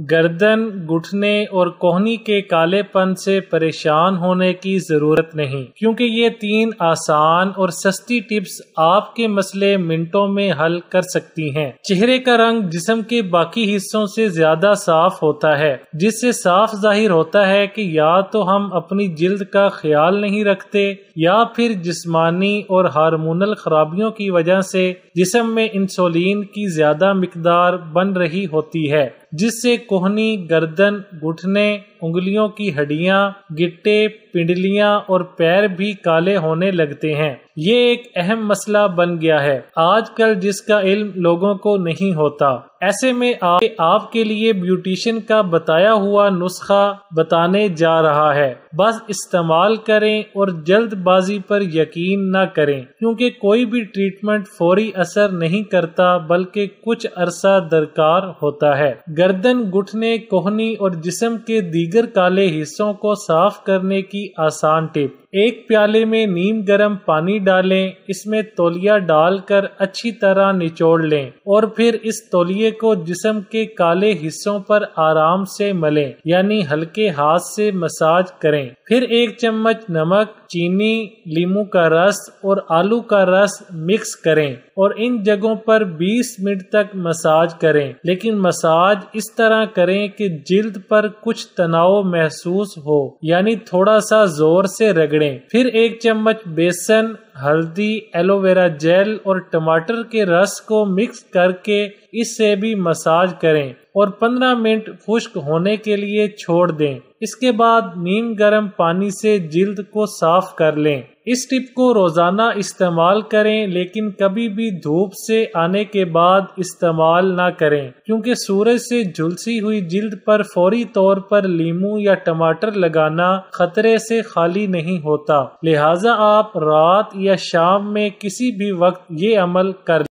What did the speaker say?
गर्दन घुटने और कोहनी के कालेपन से परेशान होने की ज़रूरत नहीं क्योंकि ये तीन आसान और सस्ती टिप्स आपके मसले मिनटों में हल कर सकती हैं चेहरे का रंग जिसम के बाकी हिस्सों से ज़्यादा साफ होता है जिससे साफ जाहिर होता है कि या तो हम अपनी जिल्द का ख्याल नहीं रखते या फिर जिस्मानी और हारमोनल खराबियों की वजह से जिसम में इंसुलिन की ज़्यादा मकदार बन रही होती है जिससे कोहनी गर्दन घुटने उंगलियों की हड्डियां गिट्टे पिंडलियां और पैर भी काले होने लगते हैं ये एक अहम मसला बन गया है आजकल जिसका इल्म लोगों को नहीं होता ऐसे में आप, आपके लिए ब्यूटिशियन का बताया हुआ नुस्खा बताने जा रहा है बस इस्तेमाल करें और जल्दबाजी पर यकीन ना करें क्योंकि कोई भी ट्रीटमेंट फौरी असर नहीं करता बल्कि कुछ अरसा दरकार होता है गर्दन घुटने कोहनी और जिस्म के दीगर काले हिस्सों को साफ करने की आसान टिप एक प्याले में नीम गर्म पानी डालें इसमें तौलिया डालकर अच्छी तरह निचोड़ लें और फिर इस तौलिए को जिसम के काले हिस्सों पर आराम से मलें यानी हल्के हाथ से मसाज करें फिर एक चम्मच नमक चीनी लीमू का रस और आलू का रस मिक्स करें और इन जगहों पर 20 मिनट तक मसाज करें लेकिन मसाज इस तरह करें कि जिल्द पर कुछ तनाव महसूस हो यानी थोड़ा सा जोर से रगड़ें फिर एक चम्मच बेसन हल्दी एलोवेरा जेल और टमाटर के रस को मिक्स करके इससे भी मसाज करें और 15 मिनट खुश्क होने के लिए छोड़ दें इसके बाद नीम गर्म पानी से जिल्द को साफ कर लें इस टिप को रोज़ाना इस्तेमाल करें लेकिन कभी भी धूप से आने के बाद इस्तेमाल ना करें क्योंकि सूरज से झुलसी हुई जिल्द पर फौरी तौर पर लीमू या टमाटर लगाना खतरे से खाली नहीं होता लिहाजा आप रात या शाम में किसी भी वक्त ये अमल कर